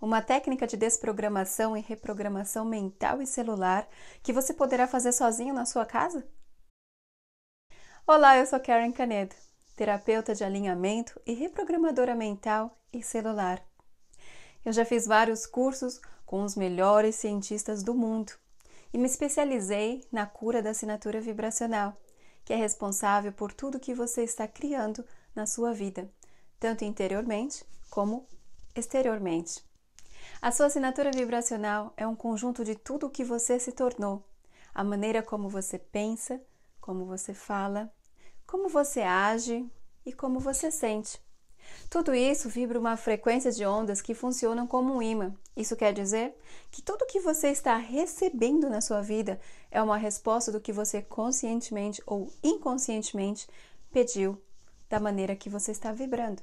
uma técnica de desprogramação e reprogramação mental e celular que você poderá fazer sozinho na sua casa? Olá, eu sou Karen Canedo, terapeuta de alinhamento e reprogramadora mental e celular. Eu já fiz vários cursos com os melhores cientistas do mundo e me especializei na cura da assinatura vibracional, que é responsável por tudo que você está criando na sua vida, tanto interiormente como exteriormente. A sua assinatura vibracional é um conjunto de tudo o que você se tornou, a maneira como você pensa, como você fala, como você age e como você sente. Tudo isso vibra uma frequência de ondas que funcionam como um imã. Isso quer dizer que tudo o que você está recebendo na sua vida é uma resposta do que você conscientemente ou inconscientemente pediu, da maneira que você está vibrando.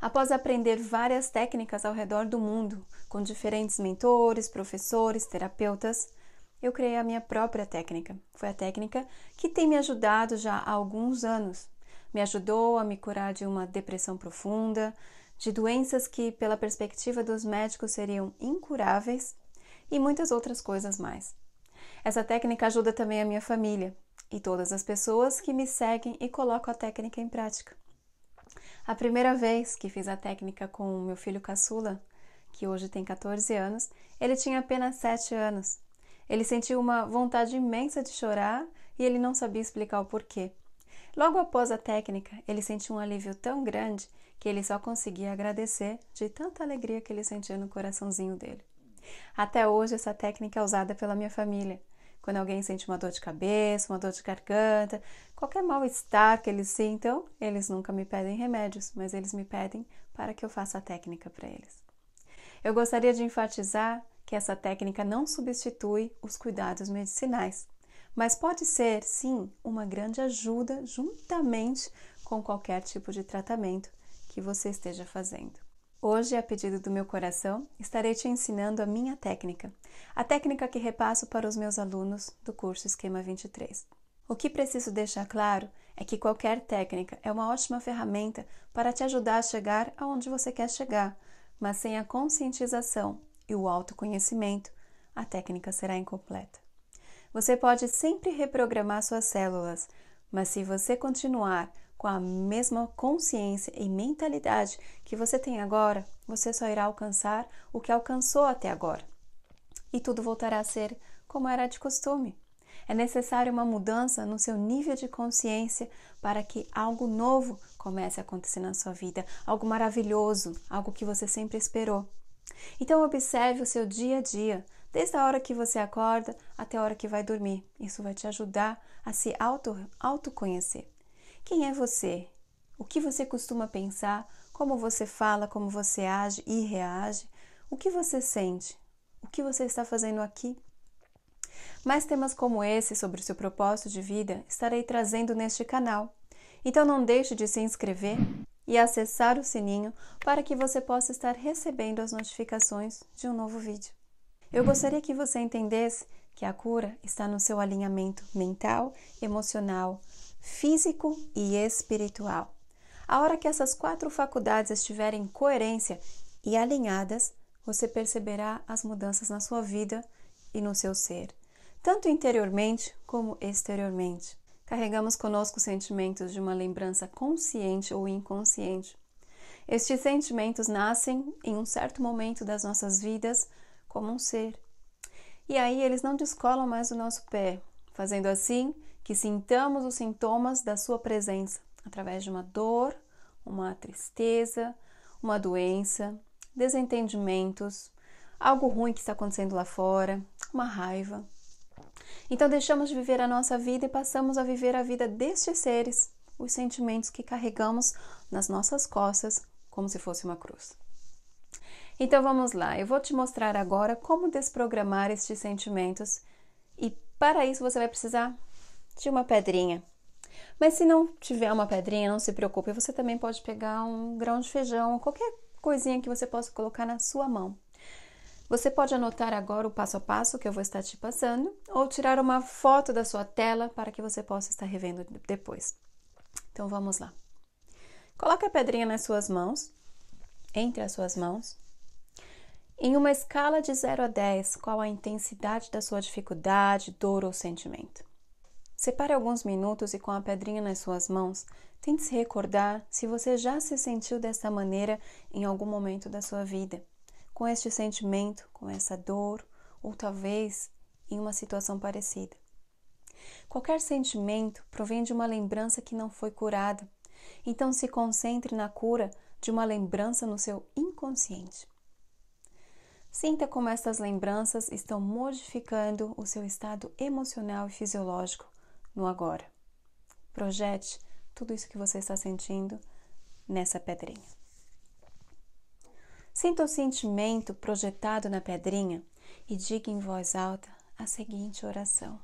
Após aprender várias técnicas ao redor do mundo, com diferentes mentores, professores, terapeutas, eu criei a minha própria técnica. Foi a técnica que tem me ajudado já há alguns anos. Me ajudou a me curar de uma depressão profunda, de doenças que, pela perspectiva dos médicos, seriam incuráveis e muitas outras coisas mais. Essa técnica ajuda também a minha família e todas as pessoas que me seguem e colocam a técnica em prática. A primeira vez que fiz a técnica com meu filho caçula, que hoje tem 14 anos, ele tinha apenas 7 anos. Ele sentiu uma vontade imensa de chorar e ele não sabia explicar o porquê. Logo após a técnica, ele sentiu um alívio tão grande que ele só conseguia agradecer de tanta alegria que ele sentia no coraçãozinho dele. Até hoje, essa técnica é usada pela minha família quando alguém sente uma dor de cabeça, uma dor de garganta, qualquer mal-estar que eles sintam, eles nunca me pedem remédios, mas eles me pedem para que eu faça a técnica para eles. Eu gostaria de enfatizar que essa técnica não substitui os cuidados medicinais, mas pode ser, sim, uma grande ajuda juntamente com qualquer tipo de tratamento que você esteja fazendo. Hoje, a pedido do meu coração, estarei te ensinando a minha técnica, a técnica que repasso para os meus alunos do curso Esquema 23. O que preciso deixar claro é que qualquer técnica é uma ótima ferramenta para te ajudar a chegar aonde você quer chegar, mas sem a conscientização e o autoconhecimento, a técnica será incompleta. Você pode sempre reprogramar suas células, mas se você continuar com a mesma consciência e mentalidade que você tem agora, você só irá alcançar o que alcançou até agora. E tudo voltará a ser como era de costume. É necessária uma mudança no seu nível de consciência para que algo novo comece a acontecer na sua vida, algo maravilhoso, algo que você sempre esperou. Então, observe o seu dia a dia, desde a hora que você acorda até a hora que vai dormir. Isso vai te ajudar a se auto, autoconhecer. Quem é você? O que você costuma pensar? Como você fala? Como você age e reage? O que você sente? O que você está fazendo aqui? Mais temas como esse sobre o seu propósito de vida estarei trazendo neste canal. Então não deixe de se inscrever e acessar o sininho para que você possa estar recebendo as notificações de um novo vídeo. Eu gostaria que você entendesse que a cura está no seu alinhamento mental, emocional, físico e espiritual. A hora que essas quatro faculdades estiverem em coerência e alinhadas, você perceberá as mudanças na sua vida e no seu ser, tanto interiormente como exteriormente. Carregamos conosco sentimentos de uma lembrança consciente ou inconsciente. Estes sentimentos nascem em um certo momento das nossas vidas como um ser. E aí eles não descolam mais do nosso pé. Fazendo assim, que sintamos os sintomas da sua presença através de uma dor, uma tristeza, uma doença, desentendimentos, algo ruim que está acontecendo lá fora, uma raiva. Então deixamos de viver a nossa vida e passamos a viver a vida destes seres, os sentimentos que carregamos nas nossas costas como se fosse uma cruz. Então vamos lá, eu vou te mostrar agora como desprogramar estes sentimentos e para isso você vai precisar de uma pedrinha. Mas se não tiver uma pedrinha, não se preocupe, você também pode pegar um grão de feijão, qualquer coisinha que você possa colocar na sua mão. Você pode anotar agora o passo a passo que eu vou estar te passando ou tirar uma foto da sua tela para que você possa estar revendo depois. Então vamos lá. Coloque a pedrinha nas suas mãos, entre as suas mãos. Em uma escala de 0 a 10, qual a intensidade da sua dificuldade, dor ou sentimento? Separe alguns minutos e com a pedrinha nas suas mãos, tente se recordar se você já se sentiu dessa maneira em algum momento da sua vida, com este sentimento, com essa dor, ou talvez em uma situação parecida. Qualquer sentimento provém de uma lembrança que não foi curada, então se concentre na cura de uma lembrança no seu inconsciente. Sinta como estas lembranças estão modificando o seu estado emocional e fisiológico, no agora. Projete tudo isso que você está sentindo nessa pedrinha. Sinta o sentimento projetado na pedrinha e diga em voz alta a seguinte oração: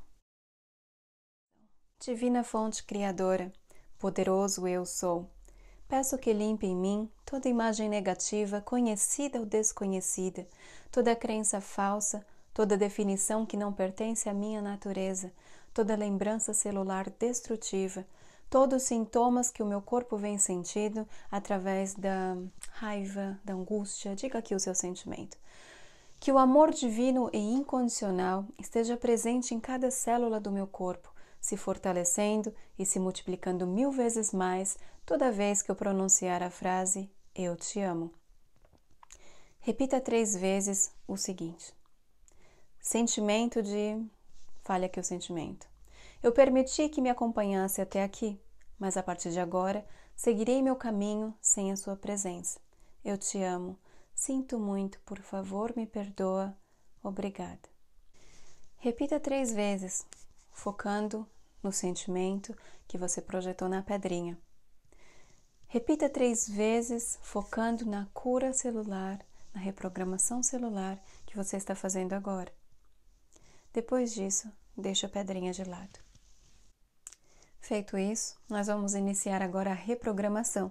Divina Fonte Criadora, poderoso eu sou, peço que limpe em mim toda imagem negativa, conhecida ou desconhecida, toda crença falsa, toda definição que não pertence à minha natureza, toda lembrança celular destrutiva, todos os sintomas que o meu corpo vem sentindo através da raiva, da angústia, diga aqui o seu sentimento. Que o amor divino e incondicional esteja presente em cada célula do meu corpo, se fortalecendo e se multiplicando mil vezes mais toda vez que eu pronunciar a frase Eu te amo. Repita três vezes o seguinte: sentimento de falha que o sentimento. Eu permiti que me acompanhasse até aqui, mas a partir de agora seguirei meu caminho sem a sua presença. Eu te amo. Sinto muito, por favor, me perdoa. Obrigada. Repita três vezes, focando no sentimento que você projetou na pedrinha. Repita três vezes, focando na cura celular, na reprogramação celular que você está fazendo agora. Depois disso, deixe a pedrinha de lado. Feito isso, nós vamos iniciar agora a reprogramação.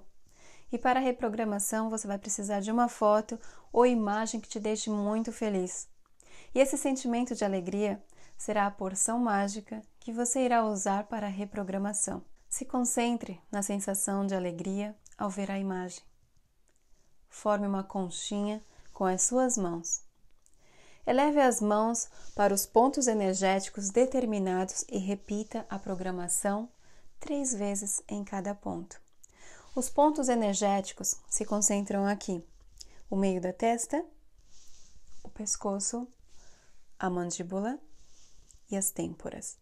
E para a reprogramação, você vai precisar de uma foto ou imagem que te deixe muito feliz. E esse sentimento de alegria será a porção mágica que você irá usar para a reprogramação. Se concentre na sensação de alegria ao ver a imagem. Forme uma conchinha com as suas mãos Eleve as mãos para os pontos energéticos determinados e repita a programação três vezes em cada ponto. Os pontos energéticos se concentram aqui: o meio da testa, o pescoço, a mandíbula e as têmporas.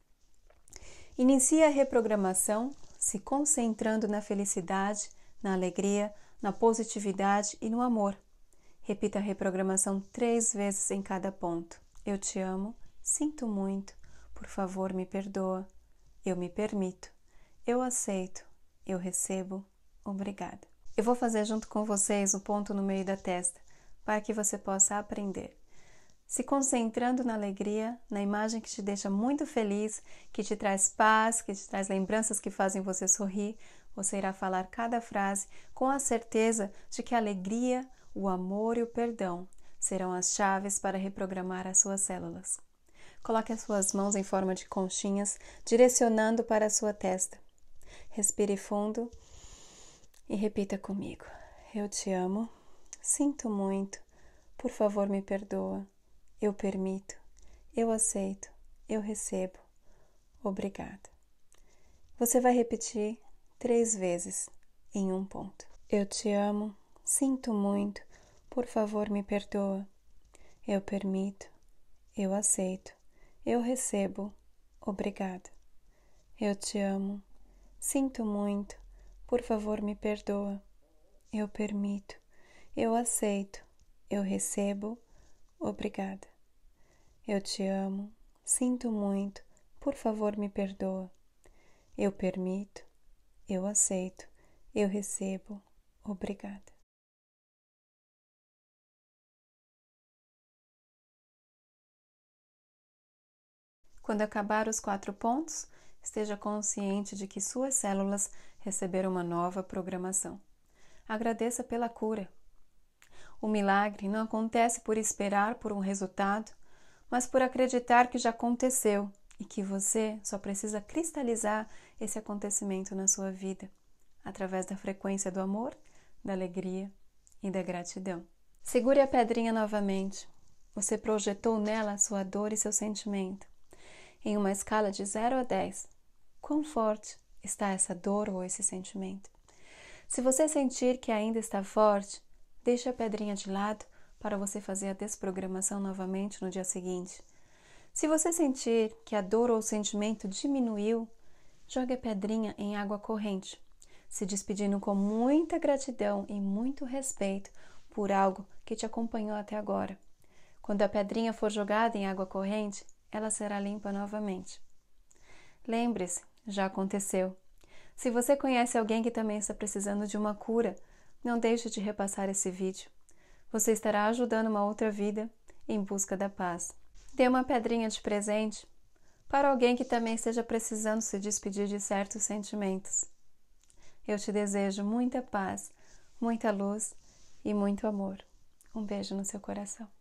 Inicie a reprogramação se concentrando na felicidade, na alegria, na positividade e no amor Repita a reprogramação três vezes em cada ponto. Eu te amo, sinto muito, por favor me perdoa, eu me permito, eu aceito, eu recebo, obrigada. Eu vou fazer junto com vocês o ponto no meio da testa para que você possa aprender. Se concentrando na alegria, na imagem que te deixa muito feliz, que te traz paz, que te traz lembranças que fazem você sorrir, você irá falar cada frase com a certeza de que a alegria o amor e o perdão serão as chaves para reprogramar as suas células. Coloque as suas mãos em forma de conchinhas, direcionando para a sua testa. Respire fundo e repita comigo: Eu te amo, sinto muito, por favor me perdoa, eu permito, eu aceito, eu recebo, obrigada. Você vai repetir três vezes em um ponto. Eu te amo, Sinto muito, por favor me perdoa. Eu permito, eu aceito, eu recebo, obrigada. Eu te amo, sinto muito, por favor me perdoa. Eu permito, eu aceito, eu recebo, obrigada. Eu te amo, sinto muito, por favor me perdoa. Eu permito, eu aceito, eu recebo, obrigada. Quando acabar os quatro pontos, esteja consciente de que suas células receberam uma nova programação. Agradeça pela cura. O milagre não acontece por esperar por um resultado, mas por acreditar que já aconteceu e que você só precisa cristalizar esse acontecimento na sua vida através da frequência do amor, da alegria e da gratidão. Segure a pedrinha novamente. Você projetou nela sua dor e seu sentimento em uma escala de 0 a 10, quão forte está essa dor ou esse sentimento? Se você sentir que ainda está forte, deixe a pedrinha de lado para você fazer a desprogramação novamente no dia seguinte. Se você sentir que a dor ou o sentimento diminuiu, jogue a pedrinha em água corrente, se despedindo com muita gratidão e muito respeito por algo que te acompanhou até agora. Quando a pedrinha for jogada em água corrente, ela será limpa novamente. Lembre-se, já aconteceu. Se você conhece alguém que também está precisando de uma cura, não deixe de repassar esse vídeo. Você estará ajudando uma outra vida em busca da paz. Dê uma pedrinha de presente para alguém que também esteja precisando se despedir de certos sentimentos. Eu te desejo muita paz, muita luz e muito amor. Um beijo no seu coração.